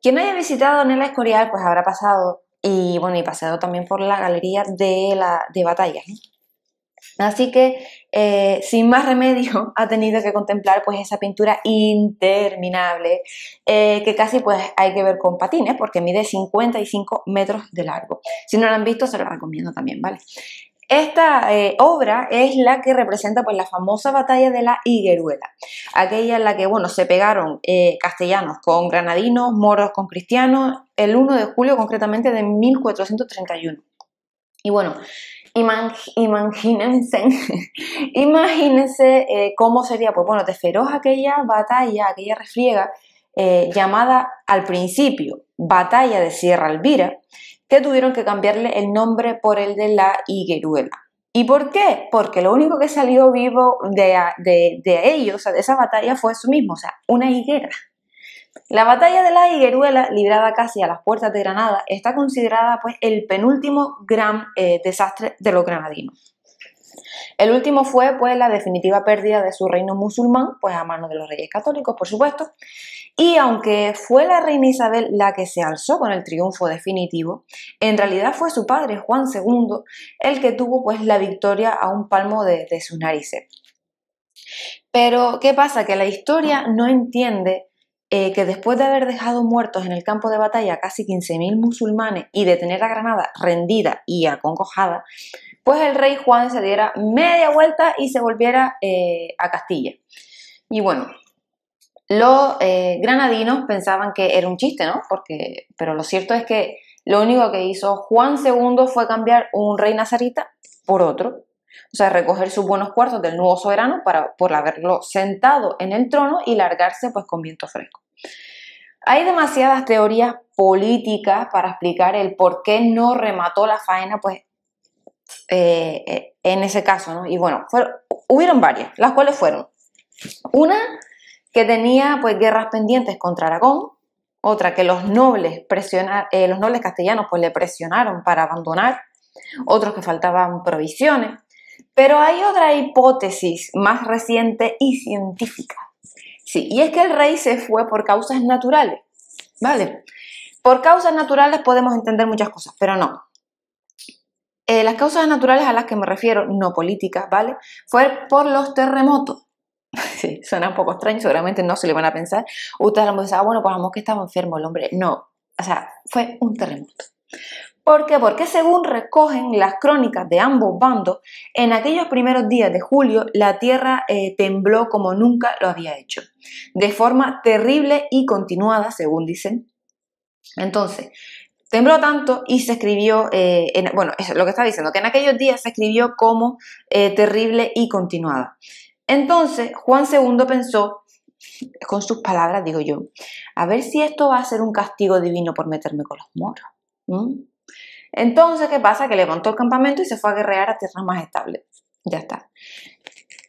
Quien no haya visitado Nela Escorial, pues habrá pasado y bueno, y pasado también por la galería de, la, de batallas. ¿eh? Así que, eh, sin más remedio, ha tenido que contemplar pues esa pintura interminable, eh, que casi pues hay que ver con patines, porque mide 55 metros de largo. Si no la han visto, se lo recomiendo también, ¿vale? Esta eh, obra es la que representa pues, la famosa batalla de la Higueruela, aquella en la que bueno, se pegaron eh, castellanos con granadinos, moros con cristianos, el 1 de julio concretamente de 1431. Y bueno, imagínense, imagínense eh, cómo sería, pues bueno, de feroz aquella batalla, aquella refriega llamada al principio Batalla de Sierra Elvira, que tuvieron que cambiarle el nombre por el de la higueruela. ¿Y por qué? Porque lo único que salió vivo de, ellos, de esa batalla, fue eso mismo, o sea, una higuera. La batalla de la higueruela, librada casi a las puertas de Granada, está considerada pues el penúltimo gran eh, desastre de los granadinos. El último fue pues la definitiva pérdida de su reino musulmán, pues a manos de los reyes católicos, por supuesto. Y aunque fue la reina Isabel la que se alzó con el triunfo definitivo, en realidad fue su padre Juan II el que tuvo pues la victoria a un palmo de, de sus narices. Pero, ¿qué pasa? Que la historia no entiende eh, que después de haber dejado muertos en el campo de batalla casi 15.000 musulmanes y de tener a Granada rendida y acongojada, pues el rey Juan se diera media vuelta y se volviera eh, a Castilla. Y bueno, los eh, granadinos pensaban que era un chiste, ¿no? Porque, pero lo cierto es que lo único que hizo Juan II fue cambiar un rey nazarita por otro, o sea, recoger sus buenos cuartos del nuevo soberano por haberlo sentado en el trono y largarse pues con viento fresco. Hay demasiadas teorías políticas para explicar el por qué no remató la faena pues eh, eh, en ese caso, Y bueno, fueron, hubieron varias, las cuales fueron una que tenía pues guerras pendientes contra Aragón, otra que los nobles, presionar, eh, los nobles castellanos pues le presionaron para abandonar, otros que faltaban provisiones, pero hay otra hipótesis más reciente y científica. Sí, y es que el rey se fue por causas naturales. ¿Vale? Por causas naturales podemos entender muchas cosas, pero no. Eh, las causas naturales a las que me refiero, no políticas, ¿vale? Fue por los terremotos. Sí, suena un poco extraño, seguramente no se le van a pensar. Ustedes han pensado, ah, bueno, pues vamos que estaba enfermo el hombre. No, o sea, fue un terremoto. ¿Por qué? Porque según recogen las crónicas de ambos bandos, en aquellos primeros días de julio la tierra eh, tembló como nunca lo había hecho, de forma terrible y continuada, según dicen. Entonces, tembló tanto y se escribió, eh, bueno, eso es lo que está diciendo, que en aquellos días se escribió como eh, terrible y continuada. Entonces, Juan II pensó con sus palabras, digo yo, a ver si esto va a ser un castigo divino por meterme con los moros. Entonces, ¿qué pasa? Que levantó el campamento y se fue a guerrear a tierras más estables. Ya está.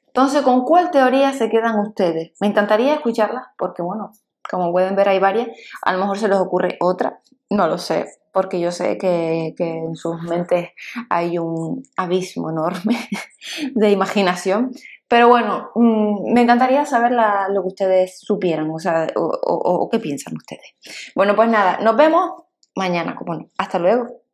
Entonces, ¿con cuál teoría se quedan ustedes? Me encantaría escucharlas porque, bueno, como pueden ver hay varias. A lo mejor se les ocurre otra, no lo sé, porque yo sé que, en sus mentes hay un abismo enorme de imaginación. Pero bueno, mm, me encantaría saber lo que ustedes supieran, o o, qué piensan ustedes. Bueno, pues nada, nos vemos mañana, bueno, Hasta luego.